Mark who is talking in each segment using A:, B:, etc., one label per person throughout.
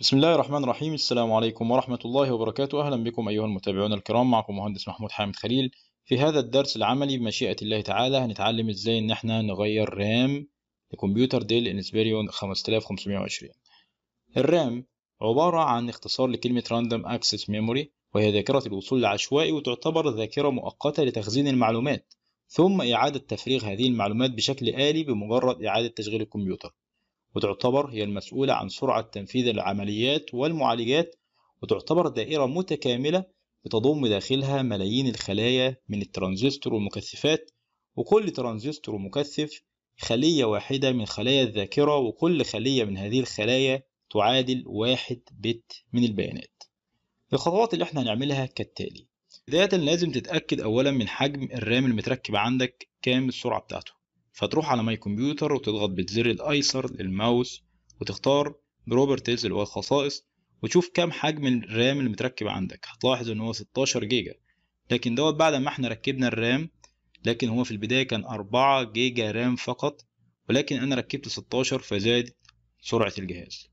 A: بسم الله الرحمن الرحيم السلام عليكم ورحمة الله وبركاته أهلا بكم أيها المتابعون الكرام معكم مهندس محمود حامد خليل في هذا الدرس العملي بمشيئة الله تعالى هنتعلم ازاي ان احنا نغير رام لكمبيوتر ديل انسبيريون 5520 الرام عبارة عن اختصار لكلمة راندم اكسس ميموري وهي ذاكرة الوصول العشوائي وتعتبر ذاكرة مؤقتة لتخزين المعلومات ثم إعادة تفريغ هذه المعلومات بشكل آلي بمجرد إعادة تشغيل الكمبيوتر وتعتبر هي المسؤولة عن سرعة تنفيذ العمليات والمعالجات وتعتبر دائرة متكاملة بتضم داخلها ملايين الخلايا من الترانزستور والمكثفات وكل ترانزستور ومكثف خلية واحدة من خلايا الذاكرة وكل خلية من هذه الخلايا تعادل واحد بت من البيانات الخطوات اللي احنا هنعملها كالتالي بداية لازم تتأكد أولا من حجم الرام المتركب عندك كام السرعة بتاعته فتروح على ماي كمبيوتر وتضغط بزر الايسر للماوس وتختار بروبرتيز اللي هو الخصائص وتشوف كام حجم الرام اللي متركب عندك هتلاحظ ان هو 16 جيجا لكن دوت بعد ما احنا ركبنا الرام لكن هو في البداية كان 4 جيجا رام فقط ولكن انا ركبت 16 فزادت سرعة الجهاز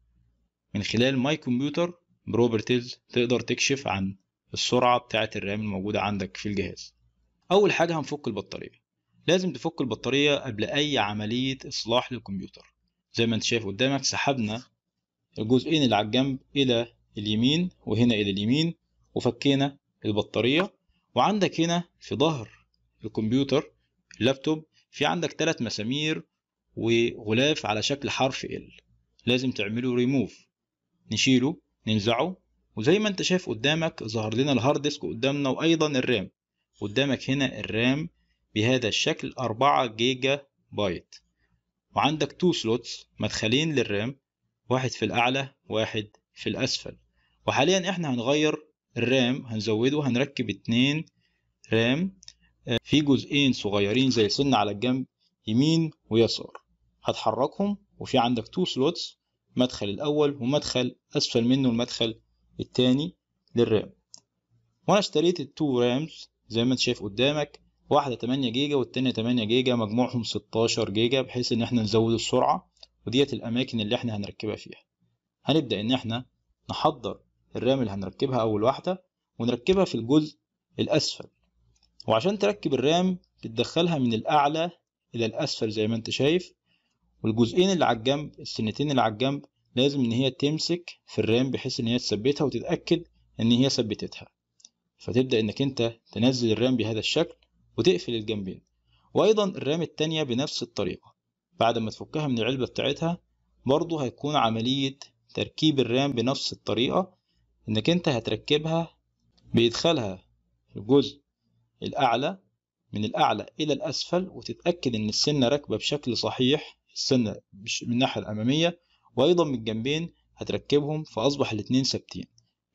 A: من خلال ماي كمبيوتر بروبرتيز تقدر تكشف عن السرعة بتاعة الرام الموجودة عندك في الجهاز أول حاجة هنفك البطارية لازم تفك البطارية قبل أي عملية إصلاح للكمبيوتر زي ما أنت شايف قدامك سحبنا الجزئين اللي على الجنب إلى اليمين وهنا إلى اليمين وفكينا البطارية وعندك هنا في ظهر الكمبيوتر اللابتوب في عندك ثلاث مسامير وغلاف على شكل حرف ال لازم تعمله ريموف نشيله ننزعه وزي ما انت شايف قدامك ظهر لنا الهارد ديسك قدامنا وايضا الرام قدامك هنا الرام بهذا الشكل 4 جيجا بايت وعندك تو سلوتس مدخلين للرام واحد في الأعلى واحد في الأسفل وحاليا احنا هنغير الرام هنزوده هنركب اتنين رام آه، في جزئين صغيرين زي سن على الجنب يمين ويسار هتحركهم وفي عندك تو سلوتس مدخل الأول ومدخل أسفل منه المدخل الثاني للرام وأنا اشتريت التو رامز زي ما انت شايف قدامك واحدة 8 جيجا والتانية 8 جيجا مجموعهم 16 جيجا بحيث ان احنا نزود السرعة وديت الاماكن اللي احنا هنركبها فيها هنبدأ ان احنا نحضر الرام اللي هنركبها اول واحدة ونركبها في الجزء الاسفل وعشان تركب الرام بتدخلها من الاعلى الى الاسفل زي ما انت شايف والجزئين اللي على الجنب السنتين اللي على الجنب لازم ان هي تمسك في الرام بحيث ان هي تثبتها وتتاكد ان هي ثبتتها فتبدا انك انت تنزل الرام بهذا الشكل وتقفل الجنبين وايضا الرام التانية بنفس الطريقة بعد ما تفكها من العلبة بتاعتها برضو هيكون عملية تركيب الرام بنفس الطريقة انك انت هتركبها بإدخالها الجزء الأعلى من الأعلى إلى الأسفل وتتأكد إن السنة راكبة بشكل صحيح السنة من الناحية الأمامية وأيضا من الجنبين هتركبهم فأصبح الاتنين ثابتين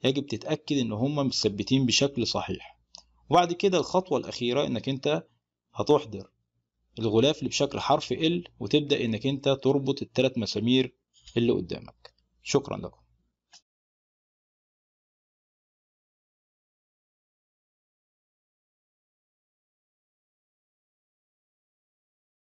A: يجب تتأكد إن هما متثبتين بشكل صحيح وبعد كده الخطوة الأخيرة إنك أنت هتحضر الغلاف اللي بشكل حرف L وتبدأ إنك أنت تربط التلات مسامير اللي قدامك شكرا لكم